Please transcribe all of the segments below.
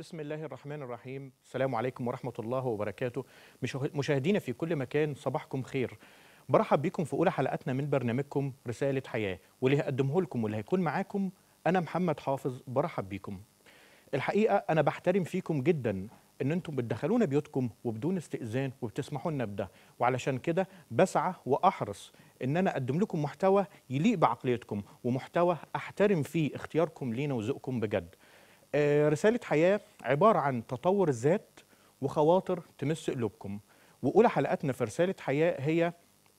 بسم الله الرحمن الرحيم السلام عليكم ورحمة الله وبركاته مشاهدينا في كل مكان صباحكم خير برحب بكم في أولى حلقاتنا من برنامجكم رسالة حياة واللي هقدمه لكم واللي هيكون معاكم أنا محمد حافظ برحب بكم الحقيقة أنا بحترم فيكم جدا ان انتم بتدخلونا بيوتكم وبدون استئذان وبتسمحوا لنا بده وعلشان كده بسعى واحرص ان انا اقدم لكم محتوى يليق بعقليتكم ومحتوى احترم فيه اختياركم لينا وذوقكم بجد آه، رسالة حياة عبارة عن تطور الذات وخواطر تمس قلوبكم وأولى حلقاتنا في رسالة حياة هي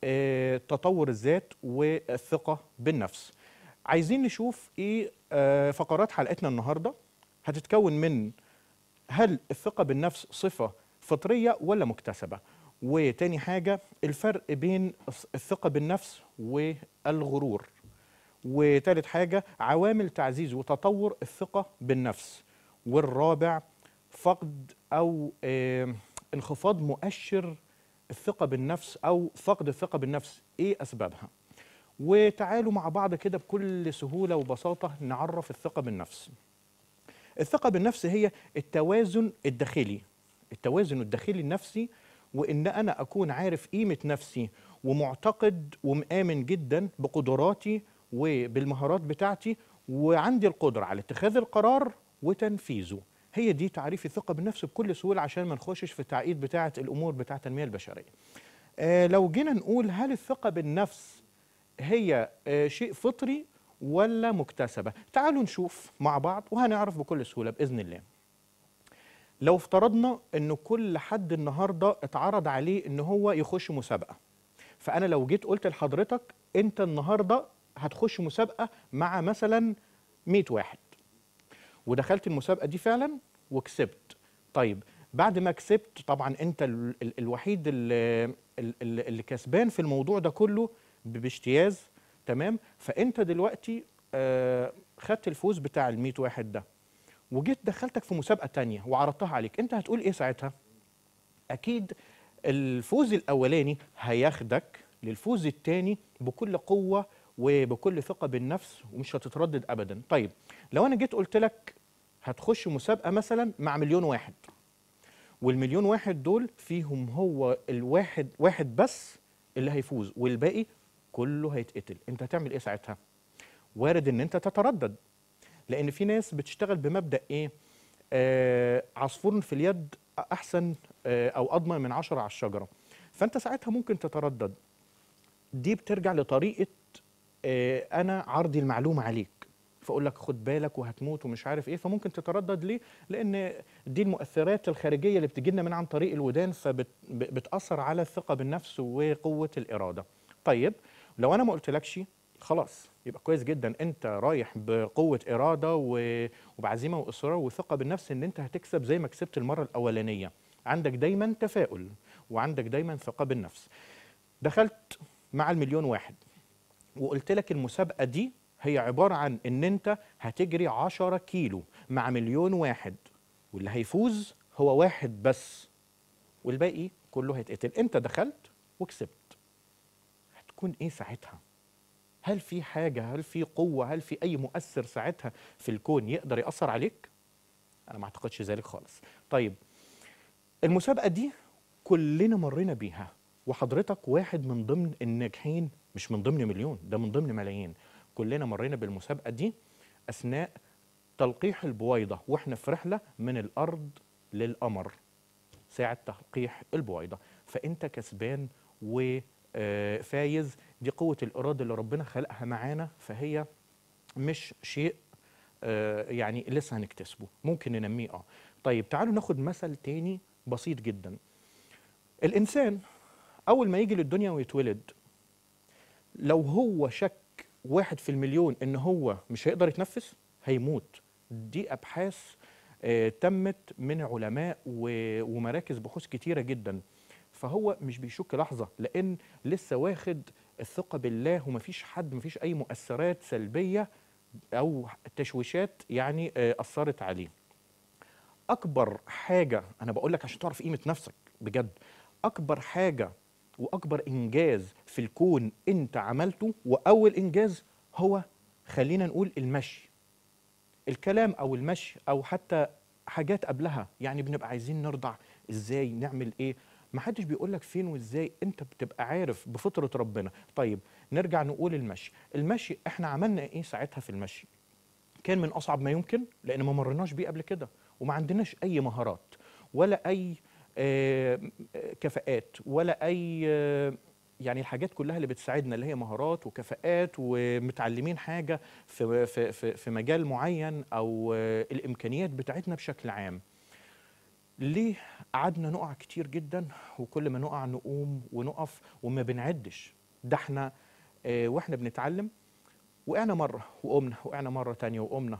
آه، تطور الذات والثقة بالنفس عايزين نشوف إيه آه، فقرات حلقتنا النهاردة هتتكون من هل الثقة بالنفس صفة فطرية ولا مكتسبة وتاني حاجة الفرق بين الثقة بالنفس والغرور وثالث حاجة عوامل تعزيز وتطور الثقة بالنفس والرابع فقد أو انخفاض مؤشر الثقة بالنفس أو فقد الثقة بالنفس إيه أسبابها وتعالوا مع بعض كده بكل سهولة وبساطة نعرف الثقة بالنفس الثقة بالنفس هي التوازن الداخلي التوازن الداخلي النفسي وإن أنا أكون عارف قيمة نفسي ومعتقد ومآمن جدا بقدراتي وبالمهارات بتاعتي وعندي القدره على اتخاذ القرار وتنفيذه هي دي تعريف الثقه بالنفس بكل سهوله عشان ما نخشش في التعقيد بتاعه الامور بتاعه التنميه البشريه آه لو جينا نقول هل الثقه بالنفس هي آه شيء فطري ولا مكتسبه تعالوا نشوف مع بعض وهنعرف بكل سهوله باذن الله لو افترضنا ان كل حد النهارده اتعرض عليه ان هو يخش مسابقه فانا لو جيت قلت لحضرتك انت النهارده هتخش مسابقه مع مثلا 100 واحد ودخلت المسابقه دي فعلا وكسبت طيب بعد ما كسبت طبعا انت الوحيد اللي, اللي كسبان في الموضوع ده كله باجتياز تمام فانت دلوقتي آه، خدت الفوز بتاع ال 100 واحد ده وجيت دخلتك في مسابقه تانية وعرضتها عليك انت هتقول ايه ساعتها اكيد الفوز الاولاني هياخدك للفوز الثاني بكل قوه وبكل ثقه بالنفس ومش هتتردد ابدا طيب لو انا جيت قلت لك هتخش مسابقه مثلا مع مليون واحد والمليون واحد دول فيهم هو الواحد واحد بس اللي هيفوز والباقي كله هيتقتل انت هتعمل ايه ساعتها وارد ان انت تتردد لان في ناس بتشتغل بمبدا ايه آه عصفور في اليد احسن آه او اضمن من عشرة على الشجره فانت ساعتها ممكن تتردد دي بترجع لطريقه آه، انا عرضي المعلومه عليك فاقول لك خد بالك وهتموت ومش عارف ايه فممكن تتردد ليه لان دي المؤثرات الخارجيه اللي بتجي لنا من عن طريق الودان فبتاثر على الثقه بالنفس وقوه الاراده طيب لو انا ما قلتلكش خلاص يبقى كويس جدا انت رايح بقوه اراده وبعزيمه واصرار وثقه بالنفس ان انت هتكسب زي ما كسبت المره الاولانيه عندك دايما تفاؤل وعندك دايما ثقه بالنفس دخلت مع المليون واحد وقلت لك المسابقه دي هي عباره عن ان انت هتجري 10 كيلو مع مليون واحد واللي هيفوز هو واحد بس والباقي كله هيتقتل انت دخلت وكسبت هتكون ايه ساعتها هل في حاجه هل في قوه هل في اي مؤثر ساعتها في الكون يقدر ياثر عليك انا ما اعتقدش ذلك خالص طيب المسابقه دي كلنا مرينا بيها وحضرتك واحد من ضمن الناجحين مش من ضمن مليون ده من ضمن ملايين كلنا مرينا بالمسابقه دي اثناء تلقيح البويضه واحنا في رحله من الارض للقمر ساعه تلقيح البويضه فانت كسبان وفايز آه، دي قوه الاراده اللي ربنا خلقها معانا فهي مش شيء آه، يعني لسه هنكتسبه ممكن ننميه اه طيب تعالوا ناخد مثل تاني بسيط جدا الانسان اول ما يجي للدنيا ويتولد لو هو شك واحد في المليون ان هو مش هيقدر يتنفس هيموت دي ابحاث آه، تمت من علماء ومراكز بحوث كتيره جدا فهو مش بيشك لحظه لان لسه واخد الثقه بالله ومفيش حد مفيش اي مؤثرات سلبيه او تشويشات يعني آه، اثرت عليه اكبر حاجه انا بقول لك عشان تعرف قيمه نفسك بجد اكبر حاجه واكبر انجاز في الكون انت عملته واول انجاز هو خلينا نقول المشي الكلام او المشي او حتى حاجات قبلها يعني بنبقى عايزين نرضع ازاي نعمل ايه ما حدش بيقول لك فين وازاي انت بتبقى عارف بفطره ربنا طيب نرجع نقول المشي المشي احنا عملنا ايه ساعتها في المشي كان من اصعب ما يمكن لان ما مرناش بيه قبل كده وما عندناش اي مهارات ولا اي آه، آه، كفاءات ولا اي آه، يعني الحاجات كلها اللي بتساعدنا اللي هي مهارات وكفاءات ومتعلمين حاجه في في في, في مجال معين او الامكانيات بتاعتنا بشكل عام ليه قعدنا نقع كتير جدا وكل ما نقع نقوم ونقف وما بنعدش ده احنا واحنا بنتعلم وقعنا مره وقمنا وقعنا مره تانية وقمنا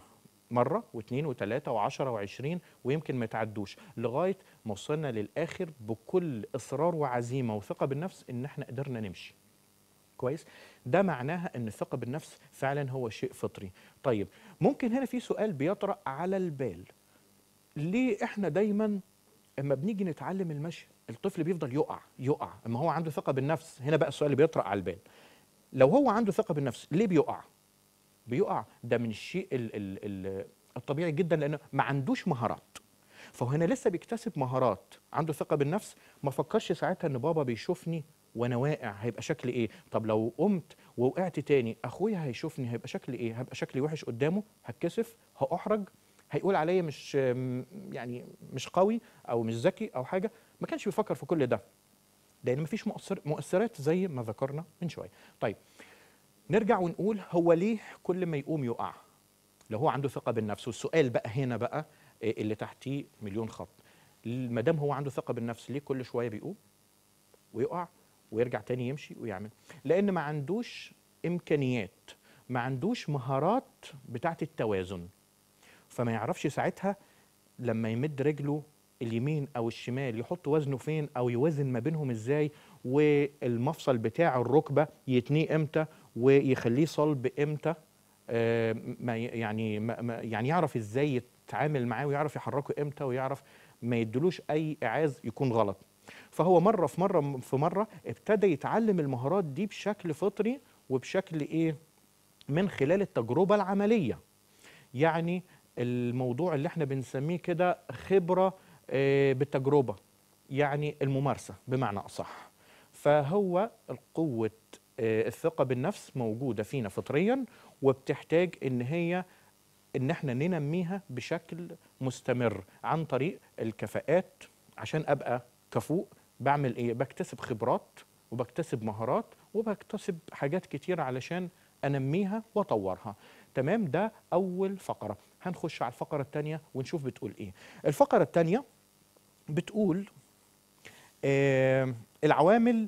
مرة واثنين وثلاثة وعشرة وعشرين ويمكن ما تعدوش لغاية ما وصلنا للآخر بكل إصرار وعزيمة وثقة بالنفس إن إحنا قدرنا نمشي كويس ده معناها ان الثقه بالنفس فعلا هو شيء فطري طيب ممكن هنا في سؤال بيطرا على البال ليه احنا دايما اما بنيجي نتعلم المشي الطفل بيفضل يقع يقع اما هو عنده ثقه بالنفس هنا بقى السؤال اللي بيطرا على البال لو هو عنده ثقه بالنفس ليه بيقع بيقع ده من الشيء الطبيعي جدا لانه ما عندوش مهارات فهنا لسه بيكتسب مهارات عنده ثقه بالنفس ما فكرش ساعتها ان بابا بيشوفني وانا واقع هيبقى شكل ايه طب لو قمت ووقعت تاني اخويا هيشوفني هيبقى شكل ايه هبقى شكلي وحش قدامه هتكسف هاحرج هيقول عليا مش يعني مش قوي او مش ذكي او حاجه ما كانش بيفكر في كل ده لان مفيش مؤثر مؤثرات زي ما ذكرنا من شويه طيب نرجع ونقول هو ليه كل ما يقوم يقع لو هو عنده ثقه بالنفس والسؤال بقى هنا بقى آه، اللي تحتيه مليون خط ما دام هو عنده ثقه بالنفس ليه كل شويه بيقوم ويقع ويرجع تاني يمشي ويعمل لان ما عندوش امكانيات ما عندوش مهارات بتاعه التوازن فما يعرفش ساعتها لما يمد رجله اليمين او الشمال يحط وزنه فين او يوازن ما بينهم ازاي والمفصل بتاع الركبه يتنيه امتى ويخليه صلب امتى آه، ما يعني ما يعني يعرف ازاي يتعامل معاه ويعرف يحركه امتى ويعرف ما يدلوش اي اعاز يكون غلط فهو مره في مره في مره ابتدى يتعلم المهارات دي بشكل فطري وبشكل ايه من خلال التجربه العمليه يعني الموضوع اللي احنا بنسميه كده خبره آه، بالتجربه يعني الممارسه بمعنى اصح فهو قوه آه، الثقه بالنفس موجوده فينا فطريا وبتحتاج ان هي ان احنا ننميها بشكل مستمر عن طريق الكفاءات عشان ابقى كفوء بعمل ايه بكتسب خبرات وبكتسب مهارات وبكتسب حاجات كتير علشان انميها واطورها تمام ده اول فقره هنخش على الفقره الثانيه ونشوف بتقول ايه الفقره الثانيه بتقول آه العوامل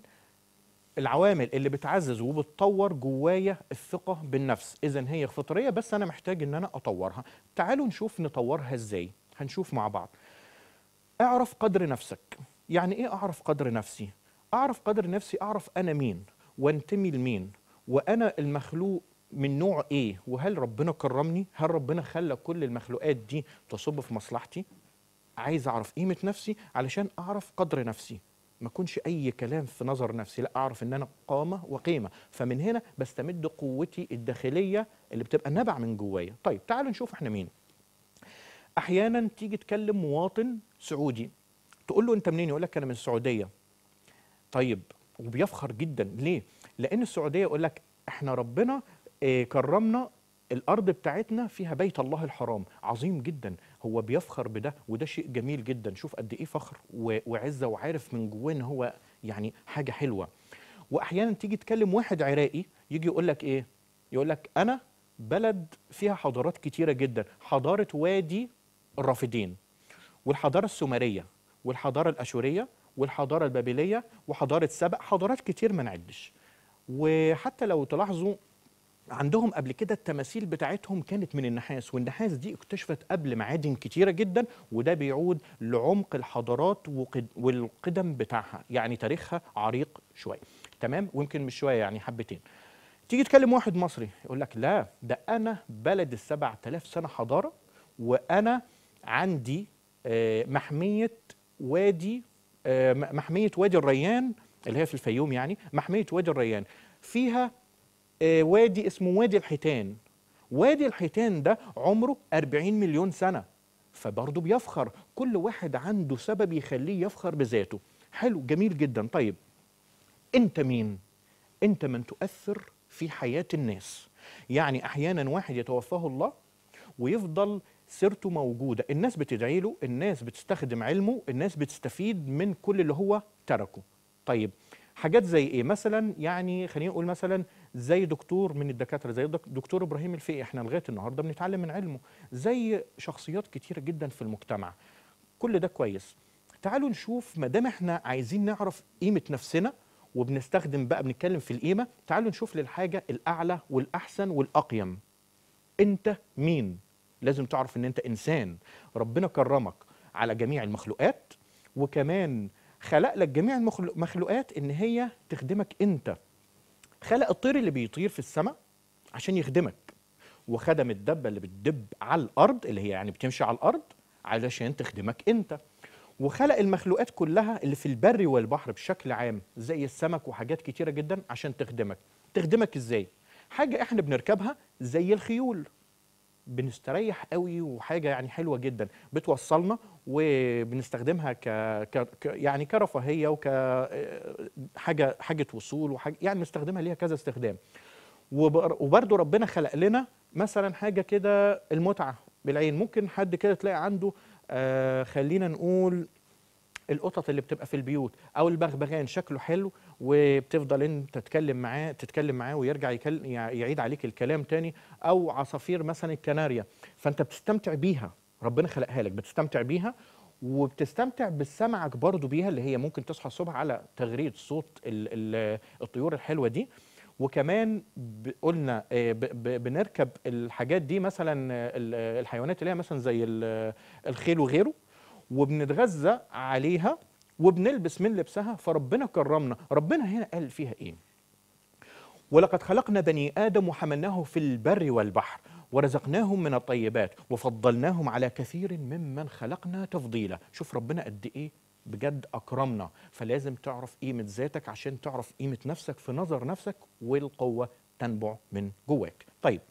العوامل اللي بتعزز وبتطور جوايا الثقه بالنفس اذا هي فطريه بس انا محتاج ان انا اطورها تعالوا نشوف نطورها ازاي هنشوف مع بعض اعرف قدر نفسك يعني ايه اعرف قدر نفسي اعرف قدر نفسي اعرف انا مين وانتمي لمين وانا المخلوق من نوع ايه وهل ربنا كرمني هل ربنا خلى كل المخلوقات دي تصب في مصلحتي عايز اعرف قيمه نفسي علشان اعرف قدر نفسي ما يكونش اي كلام في نظر نفسي لا اعرف ان انا قامه وقيمه فمن هنا بستمد قوتي الداخليه اللي بتبقى نبع من جوايا طيب تعالوا نشوف احنا مين احيانا تيجي تكلم مواطن سعودي تقول له انت منين يقول لك انا من السعوديه طيب وبيفخر جدا ليه لان السعوديه يقول لك احنا ربنا آه، كرمنا الارض بتاعتنا فيها بيت الله الحرام عظيم جدا هو بيفخر بده وده شيء جميل جدا شوف قد ايه فخر وعزه وعارف من جواه ان هو يعني حاجه حلوه واحيانا تيجي تكلم واحد عراقي يجي يقول لك ايه يقول لك انا بلد فيها حضارات كتيره جدا حضاره وادي الرافدين والحضاره السومريه والحضاره الاشوريه والحضاره البابليه وحضاره سبأ حضارات كتير ما نعدش وحتى لو تلاحظوا عندهم قبل كده التماثيل بتاعتهم كانت من النحاس والنحاس دي اكتشفت قبل معادن كتيرة جدا وده بيعود لعمق الحضارات والقدم بتاعها يعني تاريخها عريق شوية تمام ويمكن مش شوية يعني حبتين تيجي تكلم واحد مصري يقول لك لا ده أنا بلد السبع تلاف سنة حضارة وأنا عندي آه، محمية وادي آه، محمية وادي الريان اللي هي في الفيوم يعني محمية وادي الريان فيها آه، وادي اسمه وادي الحيتان وادي الحيتان ده عمره 40 مليون سنة فبرضه بيفخر كل واحد عنده سبب يخليه يفخر بذاته حلو جميل جدا طيب انت مين انت من تؤثر في حياة الناس يعني احيانا واحد يتوفاه الله ويفضل سيرته موجودة الناس بتدعي له الناس بتستخدم علمه الناس بتستفيد من كل اللي هو تركه طيب حاجات زي ايه مثلا يعني خلينا نقول مثلا زي دكتور من الدكاتره زي دكتور ابراهيم الفقي احنا لغايه النهارده بنتعلم من علمه زي شخصيات كتيره جدا في المجتمع كل ده كويس تعالوا نشوف ما دام احنا عايزين نعرف قيمه نفسنا وبنستخدم بقى بنتكلم في القيمه تعالوا نشوف للحاجه الاعلى والاحسن والاقيم انت مين لازم تعرف ان انت انسان ربنا كرمك على جميع المخلوقات وكمان خلق لك جميع المخلوقات ان هي تخدمك انت خلق الطير اللي بيطير في السماء عشان يخدمك وخدم الدبه اللي بتدب على الارض اللي هي يعني بتمشي على الارض علشان تخدمك انت وخلق المخلوقات كلها اللي في البر والبحر بشكل عام زي السمك وحاجات كتيره جدا عشان تخدمك تخدمك ازاي حاجه احنا بنركبها زي الخيول بنستريح قوي وحاجه يعني حلوه جدا بتوصلنا وبنستخدمها ك... ك... يعني كرفاهيه وك حاجه حاجه وصول وحاجه يعني بنستخدمها ليها كذا استخدام وبرده ربنا خلق لنا مثلا حاجه كده المتعه بالعين ممكن حد كده تلاقي عنده آه خلينا نقول القطط اللي بتبقى في البيوت او البغبغان شكله حلو وبتفضل انت تتكلم معاه تتكلم معاه ويرجع يعيد عليك الكلام تاني او عصافير مثلا الكناريا فانت بتستمتع بيها ربنا خلقها لك بتستمتع بيها وبتستمتع بسمعك برضو بيها اللي هي ممكن تصحى الصبح على تغريد صوت الطيور الحلوه دي وكمان قلنا آه، بنركب الحاجات دي مثلا الحيوانات اللي هي مثلا زي الخيل وغيره وبنتغذى عليها وبنلبس من لبسها فربنا كرمنا ربنا هنا قال فيها ايه ولقد خلقنا بني ادم وحملناه في البر والبحر ورزقناهم من الطيبات وفضلناهم على كثير ممن خلقنا تفضيلا شوف ربنا قد ايه بجد اكرمنا فلازم تعرف قيمه ذاتك عشان تعرف قيمه نفسك في نظر نفسك والقوه تنبع من جواك طيب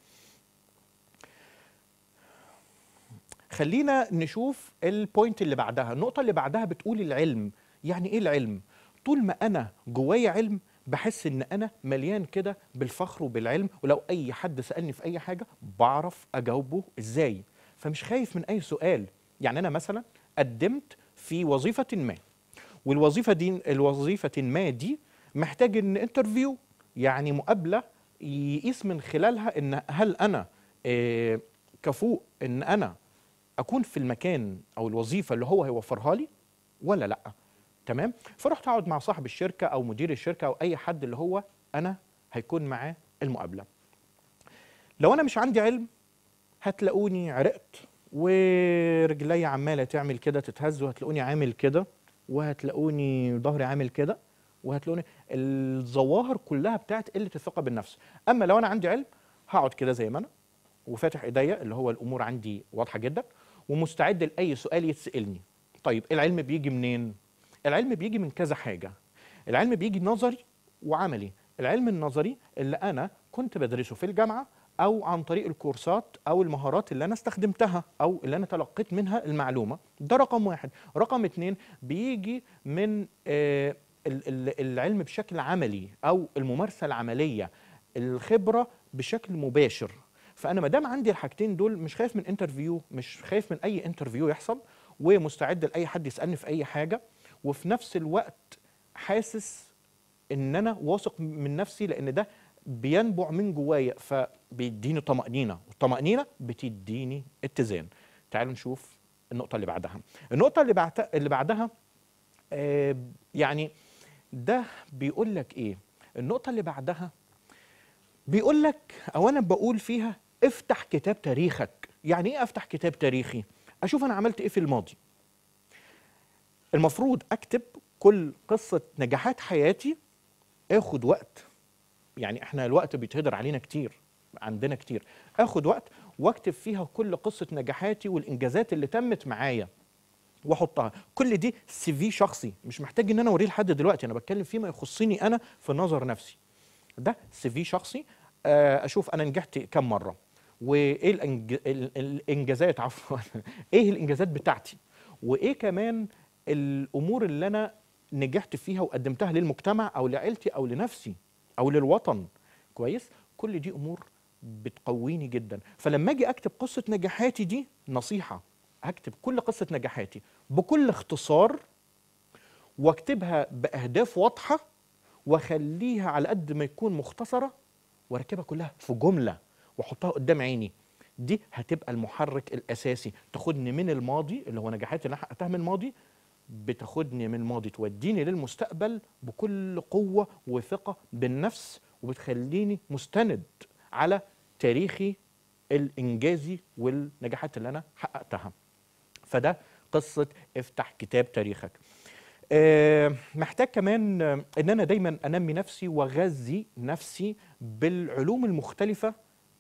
خلينا نشوف البوينت اللي بعدها النقطة اللي بعدها بتقول العلم يعني إيه العلم؟ طول ما أنا جوايا علم بحس ان انا مليان كده بالفخر وبالعلم ولو اي حد سالني في اي حاجه بعرف اجاوبه ازاي فمش خايف من اي سؤال يعني انا مثلا قدمت في وظيفه ما والوظيفه دي الوظيفه ما دي محتاج ان انترفيو يعني مقابله يقيس من خلالها ان هل انا آه، كفوء ان انا اكون في المكان او الوظيفه اللي هو هيوفرها لي ولا لا تمام فرحت اقعد مع صاحب الشركه او مدير الشركه او اي حد اللي هو انا هيكون معاه المقابله لو انا مش عندي علم هتلاقوني عرقت ورجلي عماله تعمل كده تتهز وهتلاقوني عامل كده وهتلاقوني ظهري عامل كده وهتلاقوني الظواهر كلها بتاعت قله الثقه بالنفس اما لو انا عندي علم هقعد كده زي ما انا وفاتح ايديا اللي هو الامور عندي واضحه جدا ومستعد لاي سؤال يتسالني طيب العلم بيجي منين العلم بيجي من كذا حاجه العلم بيجي نظري وعملي العلم النظري اللي انا كنت بدرسه في الجامعه او عن طريق الكورسات او المهارات اللي انا استخدمتها او اللي انا تلقيت منها المعلومه ده رقم واحد رقم اتنين بيجي من آه، العلم بشكل عملي او الممارسه العمليه الخبره بشكل مباشر فانا ما دام عندي الحاجتين دول مش خايف من انترفيو مش خايف من اي انترفيو يحصل ومستعد لاي حد يسالني في اي حاجه وفي نفس الوقت حاسس ان انا واثق من نفسي لان ده بينبع من جوايا فبيديني طمأنينة والطمأنينة بتديني اتزان تعالوا نشوف النقطة اللي بعدها النقطة اللي, بعت... اللي بعدها آه يعني ده بيقول لك ايه النقطة اللي بعدها بيقول لك او انا بقول فيها افتح كتاب تاريخك يعني ايه افتح كتاب تاريخي اشوف انا عملت ايه في الماضي المفروض اكتب كل قصه نجاحات حياتي اخد وقت يعني احنا الوقت بيتهدر علينا كتير عندنا كتير اخد وقت واكتب فيها كل قصه نجاحاتي والانجازات اللي تمت معايا واحطها كل دي سي في شخصي مش محتاج ان انا اوريه لحد دلوقتي انا بتكلم فيما يخصني انا في نظر نفسي ده سي في شخصي آه، اشوف انا نجحت كم مره وايه الانجازات عفوا ايه الانجازات بتاعتي وايه كمان الامور اللي انا نجحت فيها وقدمتها للمجتمع او لعيلتي او لنفسي او للوطن كويس كل دي امور بتقويني جدا فلما اجي اكتب قصه نجاحاتي دي نصيحه هكتب كل قصه نجاحاتي بكل اختصار واكتبها باهداف واضحه واخليها على قد ما يكون مختصره واركبها كلها في جمله واحطها قدام عيني دي هتبقى المحرك الاساسي تاخدني من الماضي اللي هو نجاحات اللي انا حققتها من الماضي بتاخدني من الماضي توديني للمستقبل بكل قوه وثقه بالنفس وبتخليني مستند على تاريخي الانجازي والنجاحات اللي انا حققتها فده قصه افتح كتاب تاريخك آه، محتاج كمان ان انا دايما انمي نفسي واغذي نفسي بالعلوم المختلفه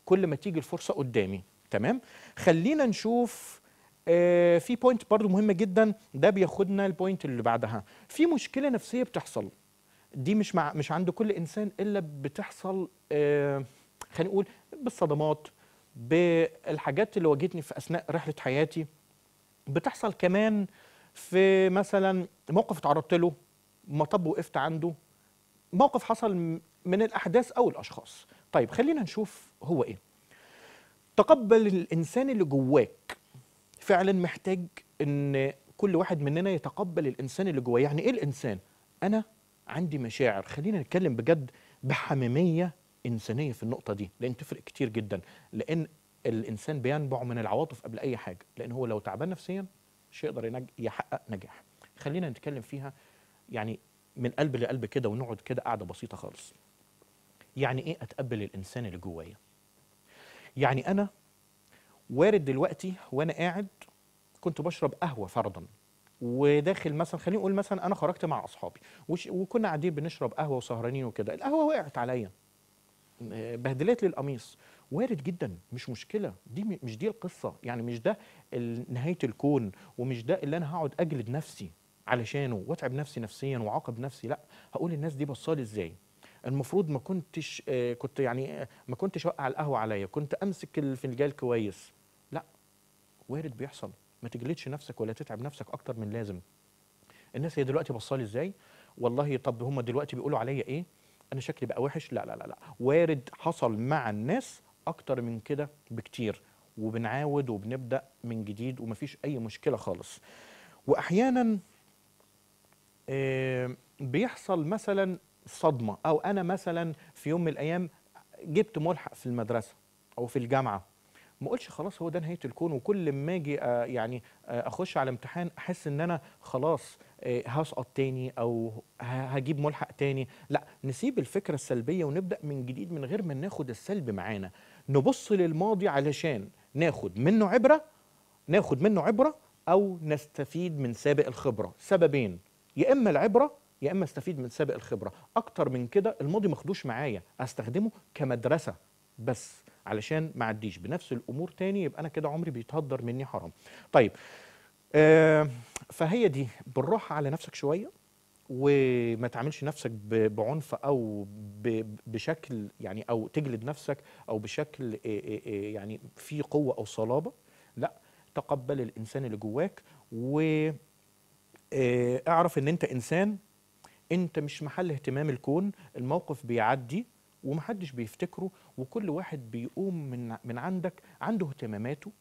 كل ما تيجي الفرصه قدامي تمام خلينا نشوف آه في بوينت برضو مهمه جدا ده بياخدنا البوينت اللي بعدها في مشكله نفسيه بتحصل دي مش مع مش عند كل انسان الا بتحصل آه خلينا نقول بالصدمات بالحاجات اللي واجهتني في اثناء رحله حياتي بتحصل كمان في مثلا موقف اتعرضت له مطب وقفت عنده موقف حصل من الاحداث او الاشخاص طيب خلينا نشوف هو ايه تقبل الانسان اللي جواك فعلا محتاج ان كل واحد مننا يتقبل الانسان اللي جواه يعني ايه الانسان انا عندي مشاعر خلينا نتكلم بجد بحميميه انسانيه في النقطه دي لان تفرق كتير جدا لان الانسان بينبع من العواطف قبل اي حاجه لان هو لو تعبان نفسيا مش يقدر يحقق نجاح خلينا نتكلم فيها يعني من قلب لقلب كده ونقعد كده قعده بسيطه خالص يعني ايه اتقبل الانسان اللي جوايا يعني انا وارد دلوقتي وانا قاعد كنت بشرب قهوه فرضا وداخل مثلا خلينا نقول مثلا انا خرجت مع اصحابي وكنا قاعدين بنشرب قهوه وسهرانين وكده القهوه وقعت عليا بهدلت لي القميص وارد جدا مش مشكله دي مش دي القصه يعني مش ده نهايه الكون ومش ده اللي انا هقعد اجلد نفسي علشانه واتعب نفسي نفسيا واعاقب نفسي لا هقول الناس دي بصالي ازاي المفروض ما كنتش آه، كنت يعني آه، ما كنتش اوقع القهوه عليا كنت امسك الفنجان كويس لا وارد بيحصل ما تجلدش نفسك ولا تتعب نفسك اكتر من لازم الناس هي دلوقتي بصالي ازاي والله طب هم دلوقتي بيقولوا عليا ايه انا شكلي بقى وحش لا لا لا لا وارد حصل مع الناس اكتر من كده بكتير وبنعاود وبنبدا من جديد ومفيش اي مشكله خالص واحيانا آه، بيحصل مثلا صدمه او انا مثلا في يوم من الايام جبت ملحق في المدرسه او في الجامعه ما اقولش خلاص هو ده نهايه الكون وكل ما اجي آه، يعني آه، اخش على امتحان احس ان انا خلاص آه، هسقط تاني او هجيب ملحق تاني لا نسيب الفكره السلبيه ونبدا من جديد من غير ما ناخد السلب معانا نبص للماضي علشان ناخد منه عبره ناخد منه عبره او نستفيد من سابق الخبره سببين يا اما العبره يا اما استفيد من سابق الخبره اكتر من كده الماضي ماخدوش معايا استخدمه كمدرسه بس علشان ما عديش بنفس الامور تاني يبقى انا كده عمري بيتهدر مني حرام طيب آه فهي دي بالراحه على نفسك شويه وما تعاملش نفسك بعنف او بشكل يعني او تجلد نفسك او بشكل آه، آه، آه، يعني في قوه او صلابه لا تقبل الانسان اللي جواك واعرف ان انت انسان انت مش محل اهتمام الكون الموقف بيعدي ومحدش بيفتكره وكل واحد بيقوم من من عندك عنده اهتماماته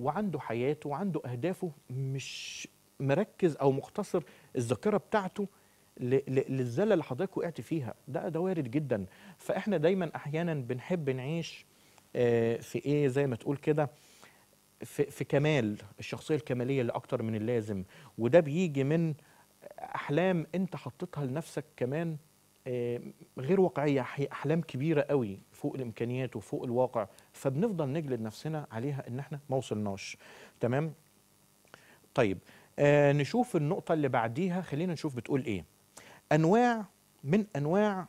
وعنده حياته وعنده اهدافه مش مركز او مختصر الذاكره بتاعته للزله اللي حضرتك وقعت فيها ده ده وارد جدا فاحنا دايما احيانا بنحب نعيش آه، في ايه زي ما تقول كده في, في كمال الشخصيه الكماليه اللي اكتر من اللازم وده بيجي من احلام انت حطيتها لنفسك كمان آه، غير واقعيه احلام كبيره قوي فوق الامكانيات وفوق الواقع فبنفضل نجلد نفسنا عليها ان احنا ما وصلناش تمام طيب آه نشوف النقطه اللي بعديها خلينا نشوف بتقول ايه انواع من انواع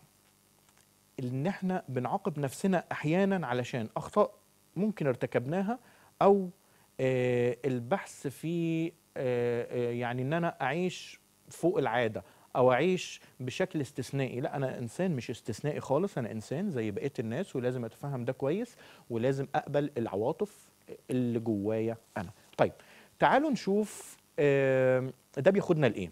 ان احنا بنعاقب نفسنا احيانا علشان اخطاء ممكن ارتكبناها او آه البحث في آه, آه، يعني ان انا اعيش فوق العاده او اعيش بشكل استثنائي لا انا انسان مش استثنائي خالص انا انسان زي بقيه الناس ولازم اتفهم ده كويس ولازم اقبل العواطف اللي جوايا انا طيب تعالوا نشوف ده بياخدنا لايه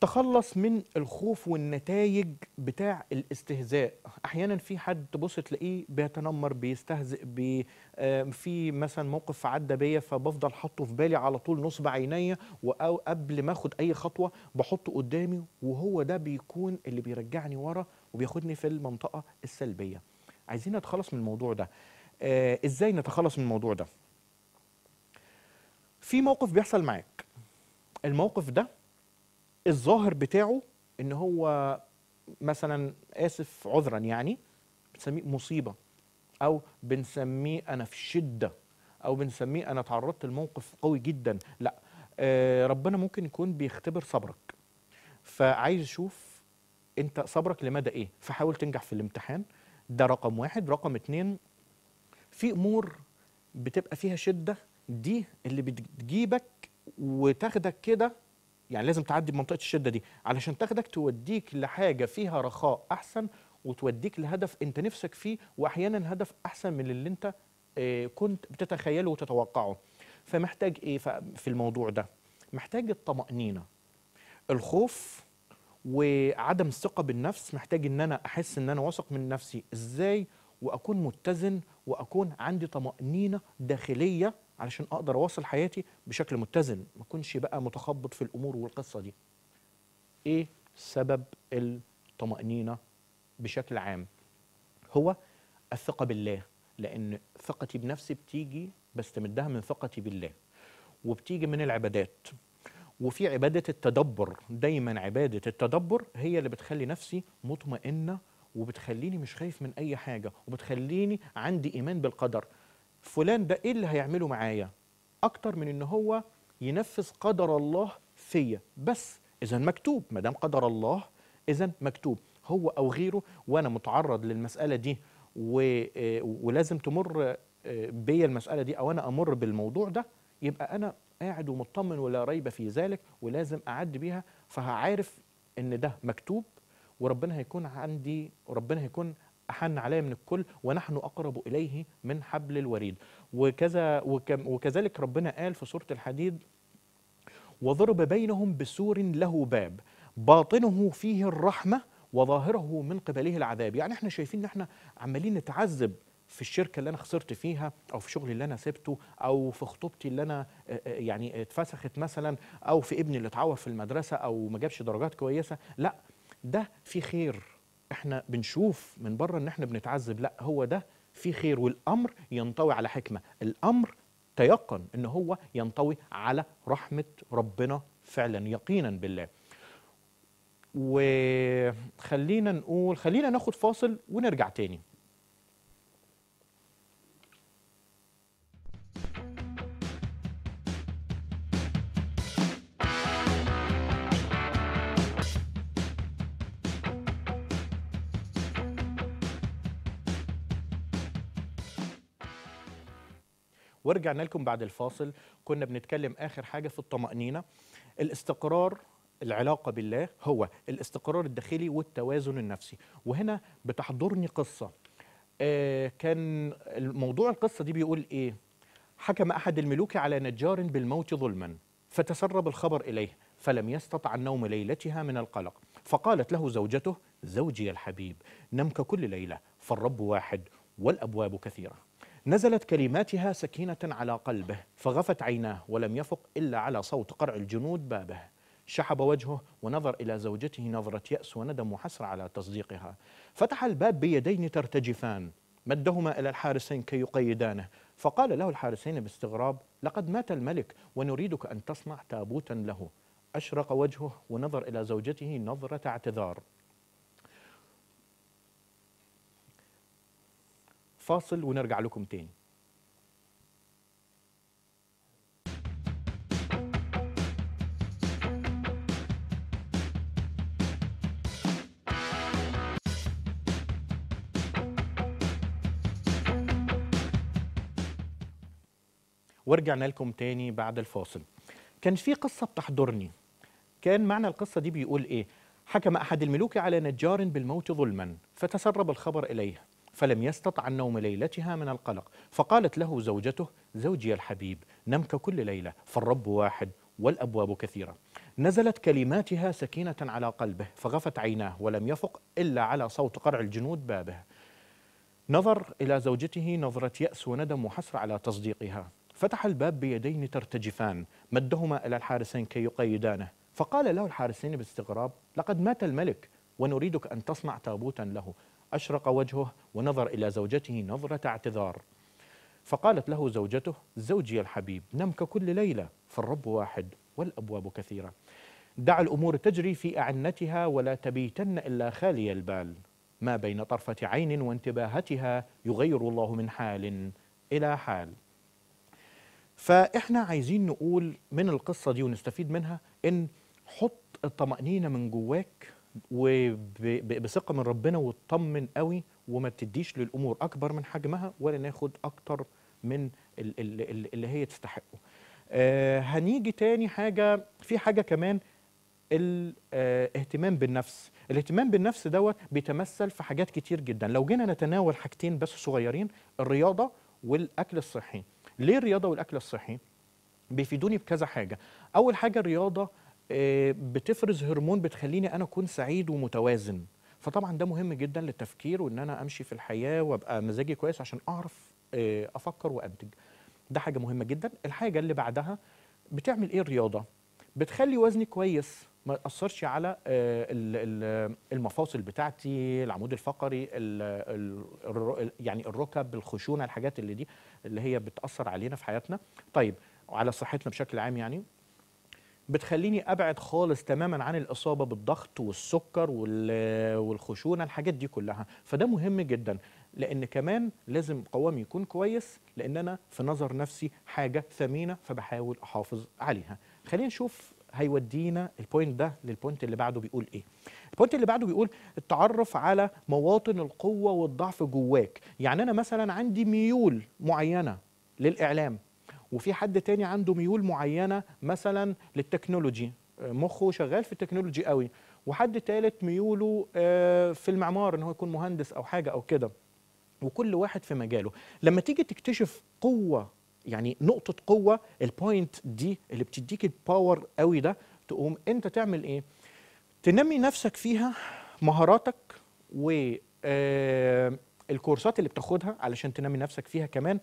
تخلص من الخوف والنتائج بتاع الاستهزاء احيانا في حد تبص تلاقيه بيتنمر بيستهزئ بي آه، في مثلا موقف عدى بيا فبفضل حاطه في بالي على طول نصب عينيا وقبل ما اخد اي خطوه بحطه قدامي وهو ده بيكون اللي بيرجعني ورا وبياخدني في المنطقه السلبيه عايزين نتخلص من الموضوع ده آه، ازاي نتخلص من الموضوع ده في موقف بيحصل معاك الموقف ده الظاهر بتاعه ان هو مثلا اسف عذرا يعني بنسميه مصيبه او بنسميه انا في شده او بنسميه انا تعرضت لموقف قوي جدا لا آه، ربنا ممكن يكون بيختبر صبرك فعايز اشوف انت صبرك لمدى ايه فحاول تنجح في الامتحان ده رقم واحد رقم اتنين في امور بتبقى فيها شده دي اللي بتجيبك وتاخدك كده يعني لازم تعدي بمنطقه الشده دي علشان تاخدك توديك لحاجه فيها رخاء احسن وتوديك لهدف انت نفسك فيه واحيانا هدف احسن من اللي انت آه، كنت بتتخيله وتتوقعه فمحتاج ايه في الموضوع ده محتاج الطمانينه الخوف وعدم الثقه بالنفس محتاج ان انا احس ان انا واثق من نفسي ازاي واكون متزن واكون عندي طمانينه داخليه علشان اقدر اواصل حياتي بشكل متزن ما اكونش بقى متخبط في الامور والقصه دي ايه سبب الطمانينه بشكل عام هو الثقه بالله لان ثقتي بنفسي بتيجي بستمدها من ثقتي بالله وبتيجي من العبادات وفي عبادة التدبر دايما عبادة التدبر هي اللي بتخلي نفسي مطمئنة وبتخليني مش خايف من أي حاجة وبتخليني عندي إيمان بالقدر فلان ده ايه اللي هيعمله معايا اكتر من ان هو ينفذ قدر الله فيا بس اذا مكتوب ما دام قدر الله اذا مكتوب هو او غيره وانا متعرض للمساله دي آه، ولازم تمر آه، بيا المساله دي او انا امر بالموضوع ده يبقى انا قاعد ومطمن ولا ريب في ذلك ولازم اعدي بيها فهعرف ان ده مكتوب وربنا هيكون عندي وربنا هيكون أحن علي من الكل ونحن أقرب إليه من حبل الوريد وكذا وكذلك ربنا قال في سورة الحديد وضرب بينهم بسور له باب باطنه فيه الرحمة وظاهره من قبله العذاب يعني احنا شايفين ان احنا عمالين نتعذب في الشركه اللي انا خسرت فيها او في شغلي اللي انا سبته او في خطوبتي اللي انا يعني اتفسخت مثلا او في ابني اللي اتعور في المدرسه او ما جابش درجات كويسه لا ده في خير احنا بنشوف من بره ان احنا بنتعذب لا هو ده في خير والامر ينطوي على حكمه الامر تيقن ان هو ينطوي على رحمه ربنا فعلا يقينا بالله وخلينا نقول خلينا ناخد فاصل ونرجع تاني ورجعنا لكم بعد الفاصل كنا بنتكلم آخر حاجة في الطمأنينة الاستقرار العلاقة بالله هو الاستقرار الداخلي والتوازن النفسي وهنا بتحضرني قصة آه كان الموضوع القصة دي بيقول إيه حكم أحد الملوك على نجار بالموت ظلما فتسرب الخبر إليه فلم يستطع النوم ليلتها من القلق فقالت له زوجته زوجي الحبيب نم ككل ليلة فالرب واحد والأبواب كثيرة نزلت كلماتها سكينة على قلبه فغفت عيناه ولم يفق إلا على صوت قرع الجنود بابه شحب وجهه ونظر إلى زوجته نظرة يأس وندم وحسرة على تصديقها فتح الباب بيدين ترتجفان مدهما إلى الحارسين كي يقيدانه فقال له الحارسين باستغراب لقد مات الملك ونريدك أن تصنع تابوتا له أشرق وجهه ونظر إلى زوجته نظرة اعتذار فاصل ونرجع لكم تاني ورجعنا لكم تاني بعد الفاصل كان في قصة بتحضرني كان معنى القصة دي بيقول إيه حكم أحد الملوك على نجار بالموت ظلما فتسرب الخبر إليه فلم يستطع النوم ليلتها من القلق فقالت له زوجته زوجي الحبيب نم ككل ليلة فالرب واحد والأبواب كثيرة نزلت كلماتها سكينة على قلبه فغفت عيناه ولم يفق إلا على صوت قرع الجنود بابه نظر إلى زوجته نظرة يأس وندم وحسرة على تصديقها فتح الباب بيدين ترتجفان مدهما إلى الحارسين كي يقيدانه فقال له الحارسين باستغراب لقد مات الملك ونريدك أن تصنع تابوتا له أشرق وجهه ونظر إلى زوجته نظرة اعتذار فقالت له زوجته زوجي الحبيب نم ككل ليلة فالرب واحد والأبواب كثيرة دع الأمور تجري في أعنتها ولا تبيتن إلا خالي البال ما بين طرفة عين وانتباهتها يغير الله من حال إلى حال فإحنا عايزين نقول من القصة دي ونستفيد منها إن حط الطمأنينة من جواك وبثقه من ربنا واطمن قوي وما تديش للامور اكبر من حجمها ولا ناخد اكتر من اللي هي تستحقه آه، هنيجي تاني حاجه في حاجه كمان الاهتمام آه، بالنفس الاهتمام بالنفس دوت بيتمثل في حاجات كتير جدا لو جينا نتناول حاجتين بس صغيرين الرياضه والاكل الصحي ليه الرياضه والاكل الصحي بيفيدوني بكذا حاجه اول حاجه الرياضه آه، بتفرز هرمون بتخليني انا اكون سعيد ومتوازن فطبعا ده مهم جدا للتفكير وان انا امشي في الحياه وابقى مزاجي كويس عشان اعرف آه، افكر وانتج ده حاجه مهمه جدا الحاجه اللي بعدها بتعمل ايه الرياضه بتخلي وزني كويس ما ياثرش على آه، المفاصل بتاعتي العمود الفقري يعني الركب الخشونه الحاجات اللي دي اللي هي بتاثر علينا في حياتنا طيب وعلى صحتنا بشكل عام يعني بتخليني ابعد خالص تماما عن الاصابه بالضغط والسكر والخشونه الحاجات دي كلها فده مهم جدا لان كمان لازم قوامي يكون كويس لان انا في نظر نفسي حاجه ثمينه فبحاول احافظ عليها خلينا نشوف هيودينا البوينت ده للبوينت اللي بعده بيقول ايه البوينت اللي بعده بيقول التعرف على مواطن القوه والضعف جواك يعني انا مثلا عندي ميول معينه للاعلام وفي حد تاني عنده ميول معينه مثلا للتكنولوجي آه، مخه شغال في التكنولوجي قوي وحد تالت ميوله آه، في المعمار ان هو يكون مهندس او حاجه او كده وكل واحد في مجاله لما تيجي تكتشف قوه يعني نقطه قوه البوينت دي اللي بتديك الباور قوي ده تقوم انت تعمل ايه تنمي نفسك فيها مهاراتك و آه، الكورسات اللي بتاخدها علشان تنمي نفسك فيها كمان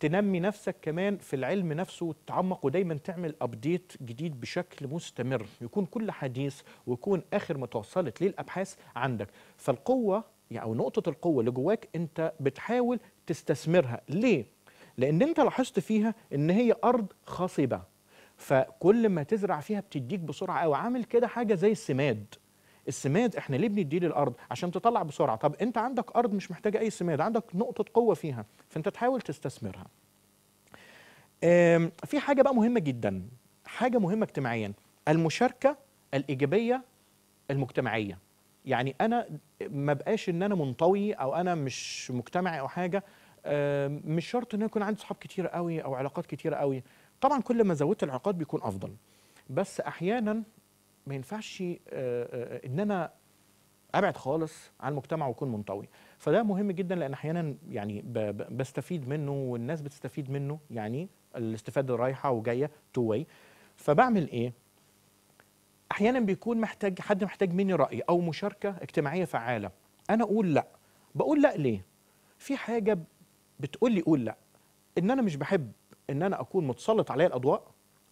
تنمي نفسك كمان في العلم نفسه وتتعمق ودايما تعمل ابديت جديد بشكل مستمر يكون كل حديث ويكون اخر ما توصلت ليه الابحاث عندك فالقوه يعني او نقطه القوه اللي جواك انت بتحاول تستثمرها ليه لان انت لاحظت فيها ان هي ارض خصبه فكل ما تزرع فيها بتديك بسرعه قوي عامل كده حاجه زي السماد السماد احنا ليه بنديه للارض عشان تطلع بسرعه طب انت عندك ارض مش محتاجه اي سماد عندك نقطه قوه فيها فانت تحاول تستثمرها في حاجه بقى مهمه جدا حاجه مهمه اجتماعيا المشاركه الايجابيه المجتمعيه يعني انا ما بقاش ان انا منطوي او انا مش مجتمعي او حاجه مش شرط ان يكون عندي صحاب كتير قوي او علاقات كتير قوي طبعا كل ما زودت العلاقات بيكون افضل بس احيانا ما ينفعش آه، آه، آه، ان انا ابعد خالص عن المجتمع واكون منطوي فده مهم جدا لان احيانا يعني بستفيد منه والناس بتستفيد منه يعني الاستفاده رايحه وجايه تو واي فبعمل ايه احيانا بيكون محتاج حد محتاج مني راي او مشاركه اجتماعيه فعاله انا اقول لا بقول لا ليه في حاجه بتقول لي قول لا ان انا مش بحب ان انا اكون متسلط عليا الاضواء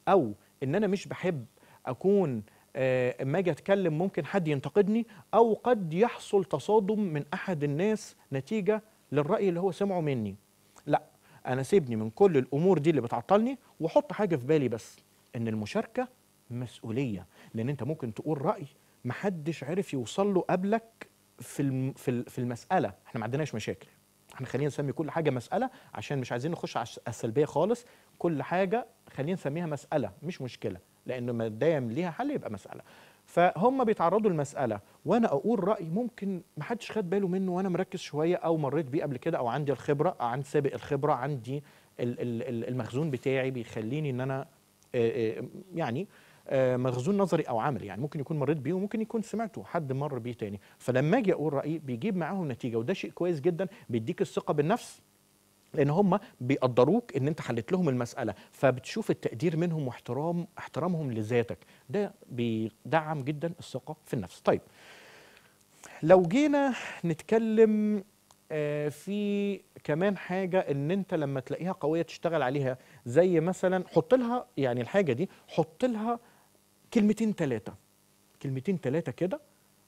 او ان انا مش بحب اكون آه، اما اجي اتكلم ممكن حد ينتقدني او قد يحصل تصادم من احد الناس نتيجه للراي اللي هو سمعه مني لا انا سيبني من كل الامور دي اللي بتعطلني واحط حاجه في بالي بس ان المشاركه مسؤوليه لان انت ممكن تقول راي محدش عرف يوصل له قبلك في في المساله احنا ما عندناش مشاكل احنا خلينا نسمي كل حاجه مساله عشان مش عايزين نخش على السلبيه خالص كل حاجه خلينا نسميها مساله مش مشكله لانه ما دام ليها حل يبقى مسألة فهم بيتعرضوا لمسألة وأنا أقول رأي ممكن ما حدش خد باله منه وأنا مركز شوية أو مريت بيه قبل كده أو عندي الخبرة أو عندي سابق الخبرة عندي المخزون بتاعي بيخليني إن أنا يعني مخزون نظري او عملي يعني ممكن يكون مريت بيه وممكن يكون سمعته حد مر بيه تاني فلما اجي اقول رايي بيجيب معاهم نتيجه وده شيء كويس جدا بيديك الثقه بالنفس لان هم بيقدروك ان انت حلت لهم المساله فبتشوف التقدير منهم واحترام احترامهم لذاتك ده بيدعم جدا الثقه في النفس طيب لو جينا نتكلم آه، في كمان حاجة ان انت لما تلاقيها قوية تشتغل عليها زي مثلا حط لها يعني الحاجة دي حط لها كلمتين ثلاثة كلمتين ثلاثة كده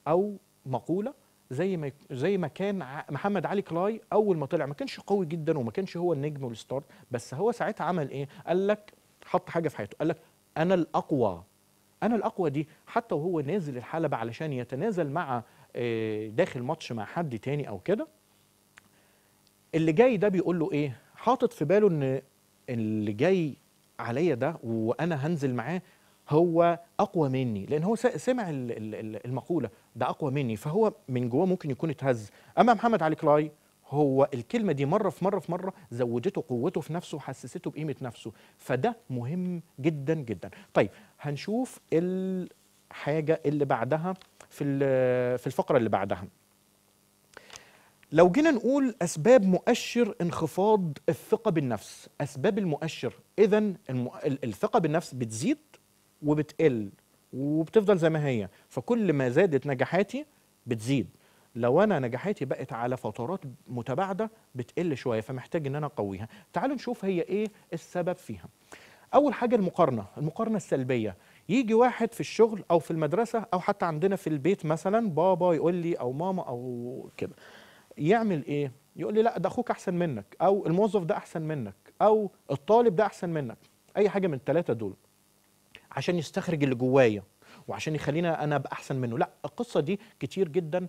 او مقولة زي ما زي ما كان محمد علي كلاي اول ما طلع ما كانش قوي جدا وما كانش هو النجم والستار بس هو ساعتها عمل ايه قال لك حط حاجه في حياته قال لك انا الاقوى انا الاقوى دي حتى وهو نازل الحلبة علشان يتنازل مع آه، داخل ماتش مع حد تاني او كده اللي جاي ده بيقول له ايه حاطط في باله ان اللي جاي عليا ده وانا هنزل معاه هو اقوى مني لان هو سمع المقوله ده اقوى مني فهو من جواه ممكن يكون اتهز اما محمد علي كلاي هو الكلمه دي مره في مره في مره زودته قوته في نفسه وحسسته بقيمه نفسه فده مهم جدا جدا طيب هنشوف الحاجه اللي بعدها في في الفقره اللي بعدها لو جينا نقول اسباب مؤشر انخفاض الثقه بالنفس اسباب المؤشر اذا الثقه بالنفس بتزيد وبتقل وبتفضل زي ما هي فكل ما زادت نجاحاتي بتزيد لو انا نجاحاتي بقت على فترات متباعده بتقل شويه فمحتاج ان انا اقويها تعالوا نشوف هي ايه السبب فيها اول حاجه المقارنه المقارنه السلبيه يجي واحد في الشغل او في المدرسه او حتى عندنا في البيت مثلا بابا يقول لي او ماما او كده يعمل ايه يقول لي لا ده اخوك احسن منك او الموظف ده احسن منك او الطالب ده احسن منك اي حاجه من الثلاثه دول عشان يستخرج اللي جوايا وعشان يخلينا انا ابقى احسن منه لا القصه دي كتير جدا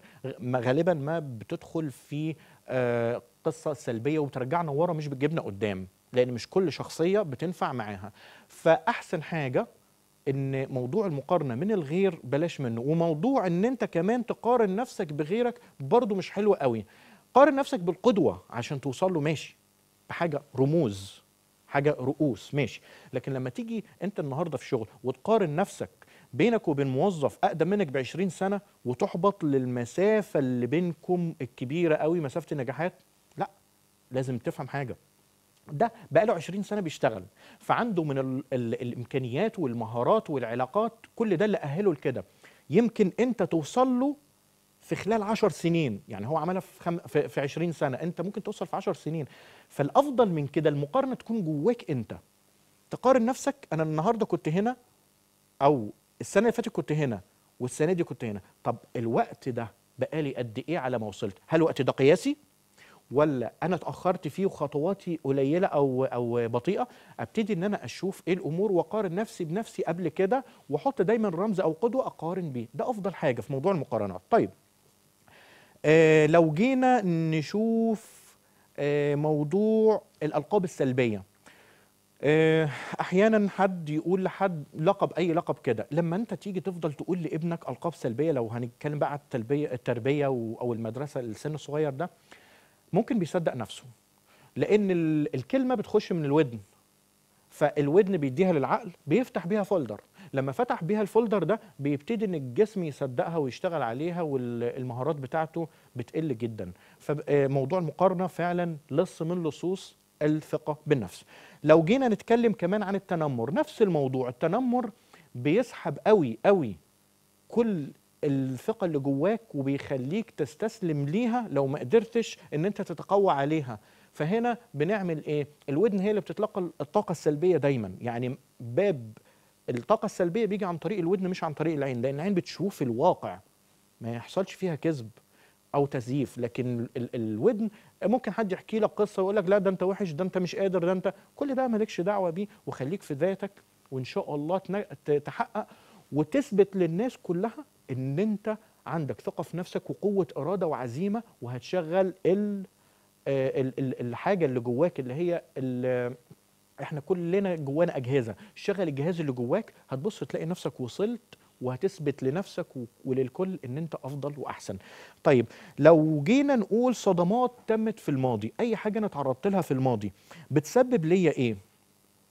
غالبا ما بتدخل في آه، قصه سلبيه وبترجعنا ورا مش بتجيبنا قدام لان مش كل شخصيه بتنفع معاها فاحسن حاجه ان موضوع المقارنه من الغير بلاش منه وموضوع ان انت كمان تقارن نفسك بغيرك برضو مش حلو قوي قارن نفسك بالقدوه عشان توصل له ماشي بحاجه رموز حاجه رؤوس ماشي لكن لما تيجي انت النهارده في شغل وتقارن نفسك بينك وبين موظف اقدم منك ب 20 سنه وتحبط للمسافه اللي بينكم الكبيره قوي مسافه النجاحات لا لازم تفهم حاجه ده بقاله 20 سنه بيشتغل فعنده من الـ الـ الامكانيات والمهارات والعلاقات كل ده اللي اهله لكده يمكن انت توصل له في خلال 10 سنين يعني هو عملها في, خم... في, في 20 سنه انت ممكن توصل في 10 سنين فالافضل من كده المقارنه تكون جواك انت تقارن نفسك انا النهارده كنت هنا او السنه اللي فاتت كنت هنا والسنه دي كنت هنا طب الوقت ده بقالي قد ايه على ما وصلت هل الوقت ده قياسي ولا انا اتاخرت فيه وخطواتي قليله او او بطيئه ابتدي ان انا اشوف ايه الامور واقارن نفسي بنفسي قبل كده واحط دايما رمز او قدوه اقارن بيه ده افضل حاجه في موضوع المقارنات طيب آه، لو جينا نشوف آه، موضوع الألقاب السلبية آه، احيانا حد يقول لحد لقب اي لقب كده لما انت تيجي تفضل تقول لابنك القاب سلبيه لو هنتكلم بقى على التربيه او المدرسه السن الصغير ده ممكن بيصدق نفسه لان الكلمه بتخش من الودن فالودن بيديها للعقل بيفتح بيها فولدر لما فتح بيها الفولدر ده بيبتدي ان الجسم يصدقها ويشتغل عليها والمهارات بتاعته بتقل جدا فموضوع آه، المقارنه فعلا لص من لصوص الثقه بالنفس لو جينا نتكلم كمان عن التنمر نفس الموضوع التنمر بيسحب قوي قوي كل الثقه اللي جواك وبيخليك تستسلم ليها لو ما قدرتش ان انت تتقوى عليها فهنا بنعمل ايه الودن هي اللي بتتلقى الطاقه السلبيه دايما يعني باب الطاقه السلبيه بيجي عن طريق الودن مش عن طريق العين لان العين بتشوف الواقع ما يحصلش فيها كذب او تزييف لكن ال الودن ممكن حد يحكي لك قصه ويقول لك لا ده انت وحش ده انت مش قادر ده انت كل ده مالكش دعوه بيه وخليك في ذاتك وان شاء الله تحقق وتثبت للناس كلها ان انت عندك ثقه في نفسك وقوه اراده وعزيمه وهتشغل ال آه، الحاجه اللي جواك اللي هي احنا كلنا جوانا اجهزه شغل الجهاز اللي جواك هتبص تلاقي نفسك وصلت وهتثبت لنفسك وللكل ان انت افضل واحسن طيب لو جينا نقول صدمات تمت في الماضي اي حاجه انا اتعرضت لها في الماضي بتسبب ليا ايه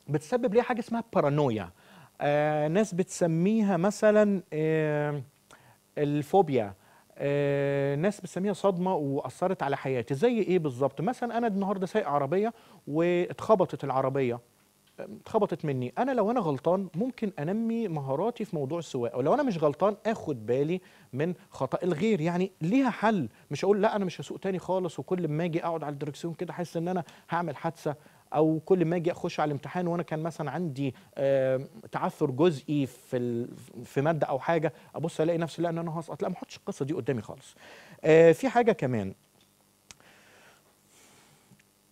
بتسبب ليا حاجه اسمها بارانويا آه ناس بتسميها مثلا آه الفوبيا آه، ناس بتسميها صدمه واثرت على حياتي زي ايه بالظبط مثلا انا النهارده سايق عربيه واتخبطت العربيه اتخبطت مني انا لو انا غلطان ممكن انمي مهاراتي في موضوع السواقه ولو انا مش غلطان اخد بالي من خطا الغير يعني ليها حل مش اقول لا انا مش هسوق تاني خالص وكل ما اجي اقعد على الدركسيون كده احس ان انا هعمل حادثه او كل ما اجي اخش على الامتحان وانا كان مثلا عندي تعثر جزئي في في ماده او حاجه ابص الاقي نفسي لا ان انا هسقط لا ما احطش القصه دي قدامي خالص آه، في حاجه كمان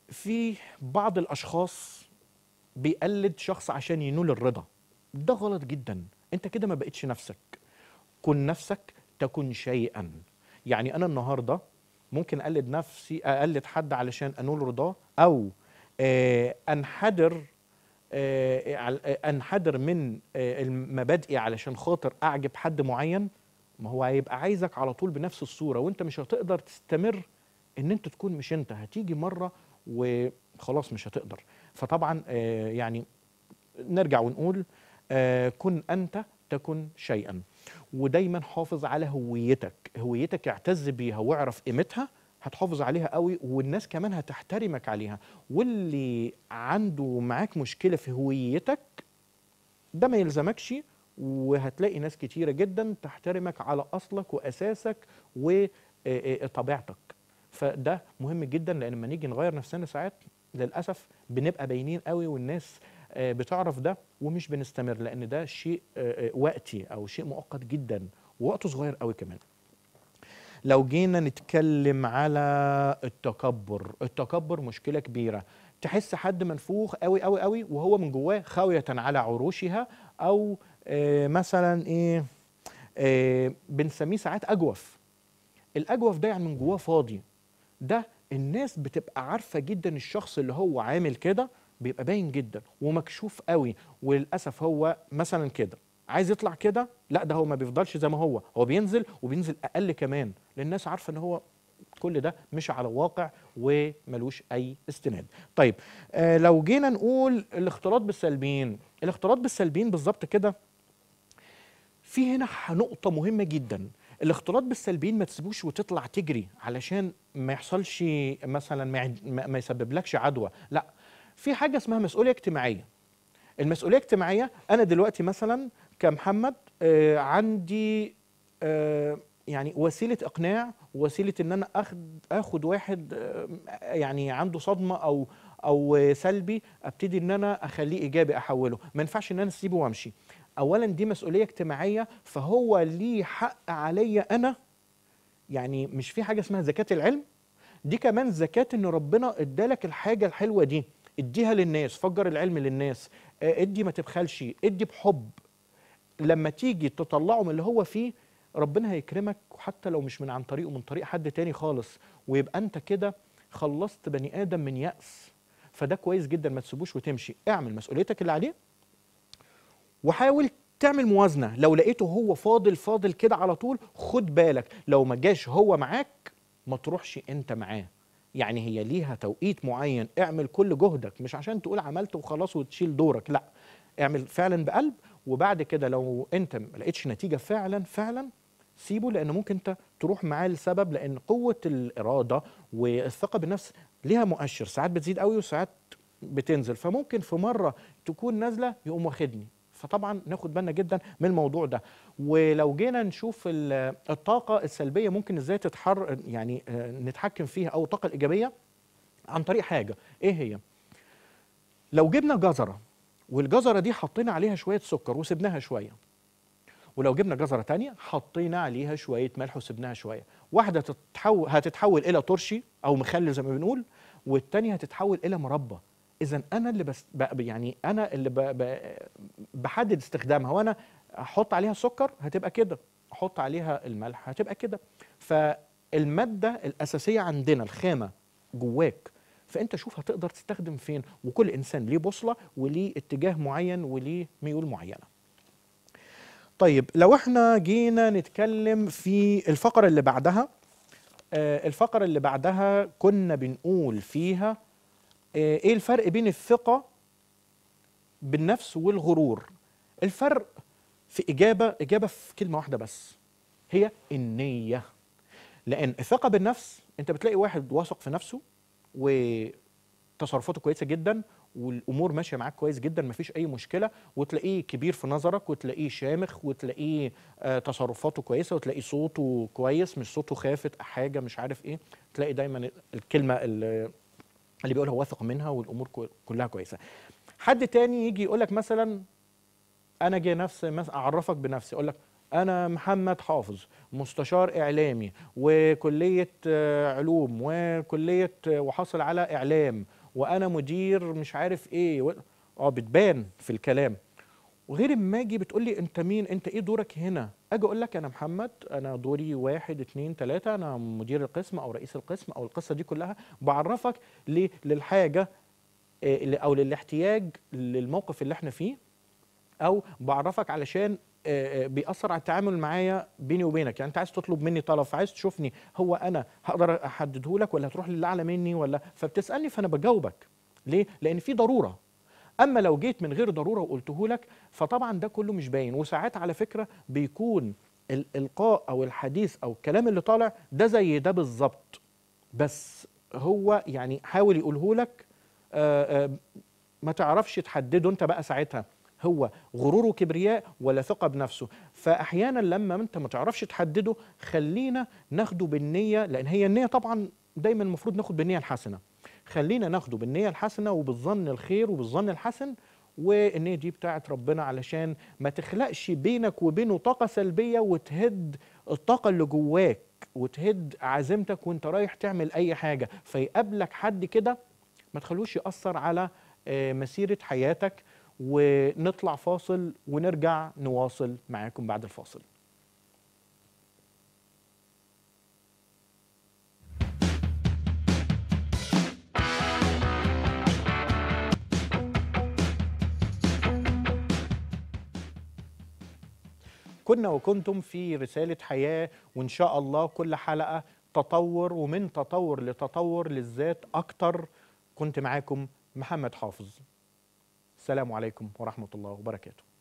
في بعض الاشخاص بيقلد شخص عشان ينول الرضا ده غلط جدا انت كده ما بقتش نفسك كن نفسك تكن شيئا يعني انا النهارده ممكن اقلد نفسي اقلد حد علشان انول رضاه او آه، انحدر آه، آه، انحدر من مبادئي علشان خاطر اعجب حد معين ما هو هيبقى عايزك على طول بنفس الصوره وانت مش هتقدر تستمر ان انت تكون مش انت هتيجي مره وخلاص مش هتقدر فطبعا يعني نرجع ونقول كن انت تكن شيئا ودايما حافظ على هويتك هويتك اعتز بيها واعرف قيمتها هتحافظ عليها قوي والناس كمان هتحترمك عليها واللي عنده معاك مشكله في هويتك ده ما يلزمكش وهتلاقي ناس كتيره جدا تحترمك على اصلك واساسك وطبيعتك فده مهم جدا لان لما نيجي نغير نفسنا ساعات للاسف بنبقى باينين قوي والناس بتعرف ده ومش بنستمر لان ده شيء وقتي او شيء مؤقت جدا ووقته صغير قوي كمان لو جينا نتكلم على التكبر التكبر مشكله كبيره تحس حد منفوخ قوي قوي قوي وهو من جواه خاويه على عروشها او آه، مثلا ايه آه، بنسميه ساعات اجوف الاجوف ده يعني من جواه فاضي ده الناس بتبقى عارفه جدا الشخص اللي هو عامل كده بيبقى باين جدا ومكشوف قوي وللاسف هو مثلا كده عايز يطلع كده لا ده هو ما بيفضلش زي ما هو هو بينزل وبينزل اقل كمان لان الناس عارفه ان هو كل ده مش على واقع وملوش اي استناد طيب آه لو جينا نقول الاختلاط بالسلبيين الاختلاط بالسلبيين بالظبط كده في هنا نقطه مهمه جدا الاختلاط بالسلبيين ما تسيبوش وتطلع تجري علشان ما يحصلش مثلا ما يسببلكش عدوى لا في حاجه اسمها مسؤوليه اجتماعيه المسؤوليه الاجتماعيه انا دلوقتي مثلا كمحمد آه، عندي آه، يعني وسيله اقناع وسيله ان انا اخد اخد واحد آه، يعني عنده صدمه او او سلبي ابتدي ان انا اخليه ايجابي احوله ما ينفعش ان انا اسيبه وامشي اولا دي مسؤوليه اجتماعيه فهو ليه حق عليا انا يعني مش في حاجه اسمها زكاه العلم دي كمان زكاه ان ربنا ادالك الحاجه الحلوه دي اديها للناس فجر العلم للناس آه، ادي ما تبخلش ادي بحب لما تيجي تطلعه من اللي هو فيه ربنا هيكرمك وحتى لو مش من عن طريقه من طريق حد تاني خالص ويبقى انت كده خلصت بني ادم من يأس فده كويس جدا ما تسيبوش وتمشي اعمل مسؤوليتك اللي عليه وحاول تعمل موازنه لو لقيته هو فاضل فاضل كده على طول خد بالك لو ما جاش هو معاك ما تروحش انت معاه يعني هي ليها توقيت معين اعمل كل جهدك مش عشان تقول عملت وخلاص وتشيل دورك لا اعمل فعلا بقلب وبعد كده لو انت ما لقيتش نتيجه فعلا فعلا سيبه لان ممكن انت تروح معاه لسبب لان قوه الاراده والثقه بالنفس ليها مؤشر ساعات بتزيد قوي وساعات بتنزل فممكن في مره تكون نازله يقوم واخدني فطبعا ناخد بالنا جدا من الموضوع ده ولو جينا نشوف الطاقه السلبيه ممكن ازاي تتحر يعني آه، نتحكم فيها او الطاقه الايجابيه عن طريق حاجه ايه هي لو جبنا جزره والجزره دي حطينا عليها شويه سكر وسبناها شويه ولو جبنا جزره تانية حطينا عليها شويه ملح وسبناها شويه واحده تتحول هتتحول الى ترشي او مخلل زي ما بنقول والتانية هتتحول الى مربى اذا انا اللي بس يعني انا اللي ب ب بحدد استخدامها وانا احط عليها سكر هتبقى كده احط عليها الملح هتبقى كده فالماده الاساسيه عندنا الخامه جواك فانت شوف هتقدر تستخدم فين وكل انسان ليه بوصله وليه اتجاه معين وليه ميول معينه طيب لو احنا جينا نتكلم في الفقره اللي بعدها آه، الفقره اللي بعدها كنا بنقول فيها آه، ايه الفرق بين الثقه بالنفس والغرور الفرق في اجابه اجابه في كلمه واحده بس هي النيه لان الثقه بالنفس انت بتلاقي واحد واثق في نفسه وتصرفاته كويسه جدا والامور ماشيه معاك كويس جدا مفيش اي مشكله وتلاقيه كبير في نظرك وتلاقيه شامخ وتلاقيه آه، تصرفاته كويسه وتلاقيه صوته كويس مش صوته خافت حاجه مش عارف ايه تلاقي دايما الكلمه اللي اللي بيقولها واثق منها والامور كلها كويسه حد تاني يجي يقول لك مثلا انا جاي نفسي مثلا اعرفك بنفسي اقول لك انا محمد حافظ مستشار اعلامي وكليه آه، علوم وكليه آه، وحاصل على اعلام وانا مدير مش عارف ايه اه بتبان في الكلام وغير ما اجي بتقول لي انت مين انت ايه دورك هنا اجي اقول لك انا محمد انا دوري واحد اتنين تلاته انا مدير القسم او رئيس القسم او القصه دي كلها بعرفك ليه للحاجه آه، او للاحتياج للموقف اللي احنا فيه او بعرفك علشان آه، آه، بيأثر على التعامل معايا بيني وبينك يعني انت عايز تطلب مني طلب عايز تشوفني هو انا هقدر احدده لك ولا هتروح للي اعلى مني ولا فبتسألني فانا بجاوبك ليه لان في ضروره اما لو جيت من غير ضروره وقلته لك فطبعا ده كله مش باين وساعات على فكره بيكون الالقاء او الحديث او الكلام اللي طالع ده زي ده بالظبط بس هو يعني حاول يقوله لك آه، آه، ما تعرفش تحدده انت بقى ساعتها هو غرور وكبرياء ولا ثقة بنفسه فأحيانا لما أنت ما تعرفش تحدده خلينا ناخده بالنية لأن هي النية طبعا دايما المفروض ناخد بالنية الحسنة خلينا ناخده بالنية الحسنة وبالظن الخير وبالظن الحسن والنية دي بتاعت ربنا علشان ما تخلقش بينك وبينه طاقة سلبية وتهد الطاقة اللي جواك وتهد عزيمتك وانت رايح تعمل اي حاجة فيقابلك حد كده ما تخلوش يأثر على آه، مسيرة حياتك ونطلع فاصل ونرجع نواصل معاكم بعد الفاصل كنا وكنتم في رسالة حياة وإن شاء الله كل حلقة تطور ومن تطور لتطور للذات أكتر كنت معاكم محمد حافظ السلام عليكم ورحمة الله وبركاته